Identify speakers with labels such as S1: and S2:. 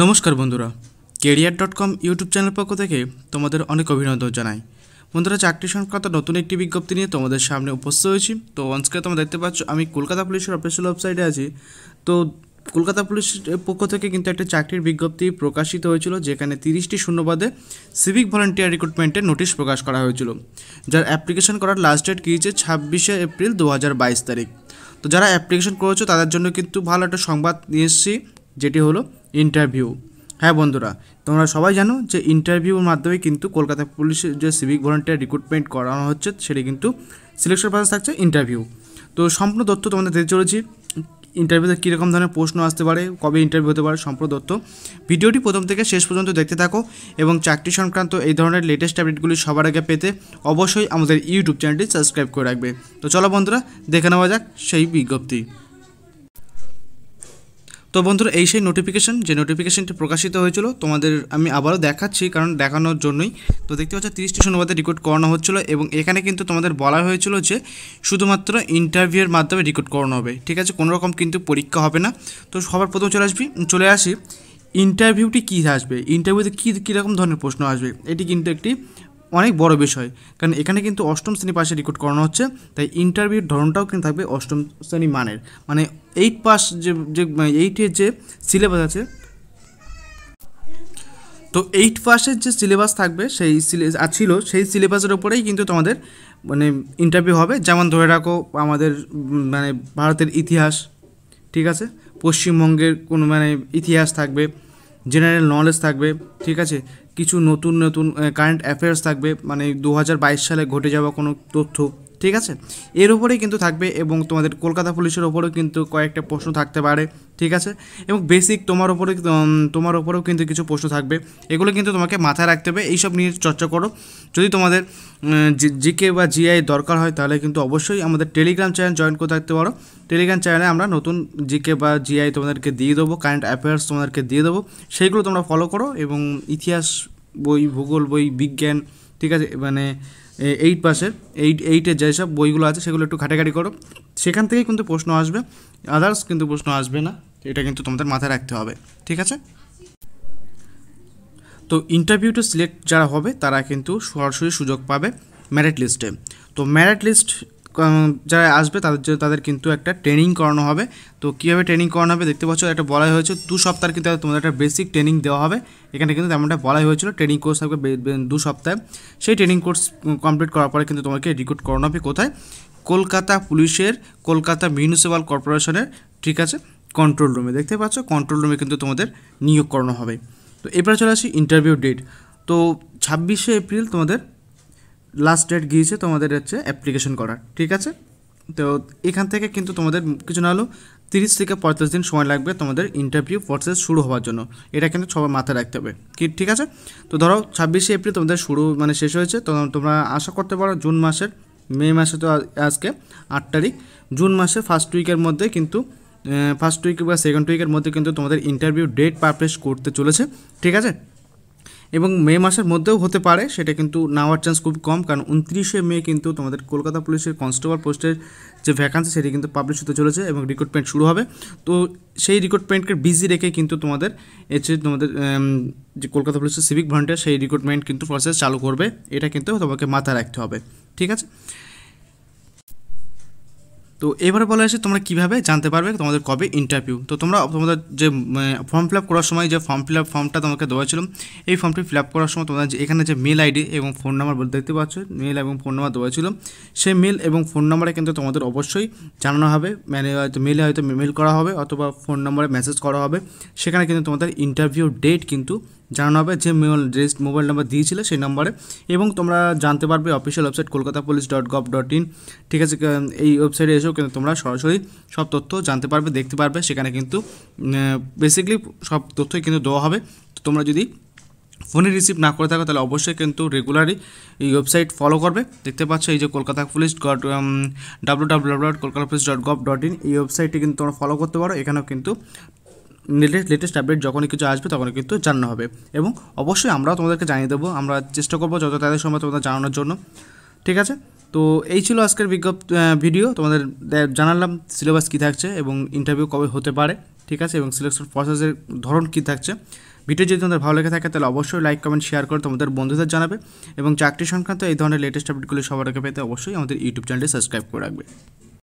S1: নমস্কার বন্ধুরা career dot com YouTube channel পক্ষ থেকে তোমাদের অনেক অভিনন্দন জানাই বন্ধুরা চাকরি সংক্রান্ত নতুন একটি বিজ্ঞপ্তি নিয়ে তোমাদের সামনে উপস্থিত হয়েছি তো অনস্কে তোমরা দেখতে পাচ্ছ আমি কলকাতা পুলিশের অফিসিয়াল ওয়েবসাইটে আছি তো কলকাতা পুলিশের পক্ষ থেকে কিন্তু একটা চাকরির বিজ্ঞপ্তি প্রকাশিত হয়েছিল যেখানে তিরিশটি শূন্যবাদে সিভিক ভলান্টিয়ার রিক্রুটমেন্টের নোটিশ প্রকাশ করা হয়েছিল যার অ্যাপ্লিকেশন করার লাস্ট ডেট গিয়েছে ছাব্বিশে এপ্রিল দু তারিখ তো যারা অ্যাপ্লিকেশন করেছো তাদের জন্য কিন্তু ভালো একটা সংবাদ নিয়ে এসেছি যেটি হলো ইন্টারভিউ হ্যাঁ বন্ধুরা তোমরা সবাই জানো যে ইন্টারভিউর মাধ্যমে কিন্তু কলকাতা পুলিশের যে সিভিক ভলেন্টিয়ার রিক্রুটমেন্ট করানো হচ্ছে সেটি কিন্তু সিলেকশন প্রসেস থাকছে ইন্টারভিউ তো সম্পূর্ণ তথ্য তোমাদের দিতে চলেছি ইন্টারভিউতে কীরকম ধরনের প্রশ্ন আসতে পারে কবে ইন্টারভিউ হতে পারে সম্পূর্ণ তথ্য ভিডিওটি প্রথম থেকে শেষ পর্যন্ত দেখতে থাকো এবং চাকরি সংক্রান্ত এই ধরনের লেটেস্ট আপডেটগুলি সবার আগে পেতে অবশ্যই আমাদের ইউটিউব চ্যানেলটি সাবস্ক্রাইব করে রাখবে তো চলো বন্ধুরা দেখে নেওয়া যাক সেই বিজ্ঞপ্তি তো বন্ধুরা এই সেই নোটিফিকেশান যে নোটিফিকেশানটি প্রকাশিত হয়েছিল তোমাদের আমি আবারও দেখাচ্ছি কারণ দেখানোর জন্যই তো দেখতে পাচ্ছ তিরিশটি সংবাদে রেকর্ড করানো হচ্ছিল এবং এখানে কিন্তু তোমাদের বলা হয়েছিল যে শুধুমাত্র ইন্টারভিউয়ের মাধ্যমে রেকর্ড করানো হবে ঠিক আছে কোনো রকম কিন্তু পরীক্ষা হবে না তো সবার প্রথম চলে আসবি চলে আসি ইন্টারভিউটি কী আসবে ইন্টারভিউতে কী কীরকম ধরনের প্রশ্ন আসবে এটি কিন্তু একটি অনেক বড় বিষয় কারণ এখানে কিন্তু অষ্টম শ্রেণী পাশে রেকর্ড করানো হচ্ছে তাই ইন্টারভিউর ধরনটাও কিন্তু থাকবে অষ্টম শ্রেণী মানের মানে এইট পাস যে যে মানে এইটের যে সিলেবাস আছে তো এইট পাসের যে সিলেবাস থাকবে সেই ছিল সেই সিলেবাসের ওপরেই কিন্তু তোমাদের মানে ইন্টারভিউ হবে যেমন ধরে রাখো আমাদের মানে ভারতের ইতিহাস ঠিক আছে পশ্চিমবঙ্গের কোনো মানে ইতিহাস থাকবে জেনারেল নলেজ থাকবে ঠিক আছে কিছু নতুন নতুন কারেন্ট অ্যাফেয়ার্স থাকবে মানে দু সালে ঘটে যাওয়া কোনো তথ্য ঠিক আছে এর উপরেই কিন্তু থাকবে এবং তোমাদের কলকাতা পুলিশের ওপরেও কিন্তু কয়েকটা প্রশ্ন থাকতে পারে ঠিক আছে এবং বেসিক তোমার ওপরে তোমার ওপরেও কিন্তু কিছু প্রশ্ন থাকবে এগুলো কিন্তু তোমাকে মাথায় রাখতে হবে এইসব নিয়ে চর্চা করো যদি তোমাদের জিকে বা জিআই দরকার হয় তাহলে কিন্তু অবশ্যই আমাদের টেলিগ্রাম চ্যানেল জয়েন করে থাকতে পারো টেলিগ্রাম চ্যানেলে আমরা নতুন জিকে বা জিআই তোমাদেরকে দিয়ে দেবো কারেন্ট অ্যাফেয়ার্স তোমাদেরকে দিয়ে দেবো সেইগুলো তোমরা ফলো করো এবং ইতিহাস বই ভূগোল বই বিজ্ঞান ঠিক আছে মানে এইট পাসের এইট এইটের যেসব বইগুলো আছে সেগুলো একটু ঘাটাঘাটি করো সেখান থেকেই কিন্তু প্রশ্ন আসবে আদার্স কিন্তু প্রশ্ন আসবে না এটা কিন্তু তোমাদের মাথায় রাখতে হবে ঠিক আছে তো ইন্টারভিউটা সিলেক্ট যারা হবে তারা কিন্তু সরাসরি সুযোগ পাবে ম্যারিট লিস্টে তো ম্যারিট লিস্ট যারা আসবে তাদের জন্য তাদের কিন্তু একটা ট্রেনিং করানো হবে তো কীভাবে ট্রেনিং করানো হবে দেখতে পাচ্ছ একটা বলাই হয়েছে দু সপ্তাহ কিন্তু তোমাদের একটা বেসিক ট্রেনিং দেওয়া হবে এখানে কিন্তু তেমনটা বলাই হয়েছিল ট্রেনিং কোর্স থাকবে দু সপ্তাহে সেই ট্রেনিং কোর্স কমপ্লিট করার পরে কিন্তু তোমাকে রিক্রুট করানো হবে কোথায় কলকাতা পুলিশের কলকাতা মিউনিসিপ্যাল কর্পোরেশনের ঠিক আছে কন্ট্রোল রুমে দেখতে পাচ্ছ কন্ট্রোল রুমে কিন্তু তোমাদের নিয়োগ করানো হবে তো এবার চলে আসি ইন্টারভিউ ডেট তো ছাব্বিশে এপ্রিল তোমাদের লাস্ট ডেট গিয়েছে তোমাদের হচ্ছে অ্যাপ্লিকেশন করার ঠিক আছে তো এখান থেকে কিন্তু তোমাদের কিছু না হলেও তিরিশ থেকে পঁয়তাল্লিশ দিন সময় লাগবে তোমাদের ইন্টারভিউ প্রসেস শুরু হওয়ার জন্য এটা কিন্তু সবার মাথায় রাখতে হবে কি ঠিক আছে তো ধরো ছাব্বিশে এপ্রিল তোমাদের শুরু মানে শেষ হয়েছে তো তোমরা আশা করতে পারো জুন মাসের মে মাসে তো আজকে আট তারিখ জুন মাসের ফার্স্ট উইকের মধ্যে কিন্তু ফার্স্ট উইক বা সেকেন্ড উইকের মধ্যে কিন্তু তোমাদের ইন্টারভিউ ডেট পাবলিশ করতে চলেছে ঠিক আছে এবং মে মাসের মধ্যেও হতে পারে সেটা কিন্তু নেওয়ার চান্স খুব কম কারণ উনত্রিশে মে কিন্তু তোমাদের কলকাতা পুলিশের কনস্টেবল পোস্টের যে ভ্যাকান্সি সেটি কিন্তু পাবলিশ হতে চলেছে এবং রিক্রুটমেন্ট শুরু হবে তো সেই রিক্রুটমেন্টকে বিজি রেখে কিন্তু তোমাদের এসে তোমাদের যে কলকাতা পুলিশের সিভিক ভলান্টিয়ার সেই রিক্রুটমেন্ট কিন্তু প্রসেস চালু করবে এটা কিন্তু তোমাকে মাথায় রাখতে হবে ঠিক আছে তো এবারে বলা আসে তোমরা কিভাবে জানতে পারবে তোমাদের কবে ইন্টারভিউ তো তোমরা তোমাদের যে ফর্ম মানে, ফিল করার সময় যে ফর্ম ফিল ফর্মটা তোমাকে দেওয়া ছিল এই ফর্মটি ফিল করার সময় তোমাদের এখানে যে মেল আইডি এবং ফোন নাম্বার দেখতে পাচ্ছ মেল এবং ফোন নাম্বার দেওয়া ছিল সেই মেল এবং ফোন নাম্বারে কিন্তু তোমাদের অবশ্যই জানানো হবে মানে হয়তো মেলে হয়তো মেল করা হবে অথবা ফোন নাম্বারে মেসেজ করা হবে সেখানে কিন্তু তোমাদের ইন্টারভিউ ডেট কিন্তু জানানো হবে যে মেল রেজিস্ট মোবাইল নাম্বার দিয়েছিল সেই নাম্বারে এবং তোমরা জানতে পারবে official website Kolkata police dot gov dot in ঠিক আছে এই ওয়েবসাইটে এসেও কিন্তু তোমরা সরাসরি সব তথ্য জানতে পারবে দেখতে পারবে সেখানে কিন্তু বেসিক্যালি সব তথ্যই কিন্তু দেওয়া হবে তো তোমরা যদি ফোনে রিসিভ না করে থাকো তাহলে অবশ্যই কিন্তু রেগুলারই এই ওয়েবসাইট ফলো করবে দেখতে পাচ্ছ এই যে Kolkata police dot W W dot Kolkata police dot gov dot in এই ওয়েবসাইটটি কিন্তু তোমরা ফলো করতে পারো এখানেও কিন্তু লেটেস্ট লেটেস্ট আপডেট যখনই কিছু আসবে তখনই কিন্তু জানানো হবে এবং অবশ্যই আমরাও তোমাদেরকে জানিয়ে দেবো আমরা চেষ্টা করবো যত তাদের সময় তোমাদের জানানোর জন্য ঠিক আছে তো এই ছিল আজকের বিজ্ঞপ্তি ভিডিও তোমাদের জানালাম সিলেবাস কী থাকছে এবং ইন্টারভিউ কবে হতে পারে ঠিক আছে এবং সিলেকশন প্রসেসের ধরন কী থাকছে ভিডিও যদি তোমাদের ভালো লেগে থাকে তাহলে অবশ্যই লাইক কমেন্ট শেয়ার করে তোমাদের বন্ধুদের জানাবে এবং চাকরি সংক্রান্ত এই ধরনের লেটেস্ট আপডেটগুলি সবার আগে পেতে অবশ্যই আমাদের ইউটিউব চ্যানেলটি সাবস্ক্রাইব করে রাখবে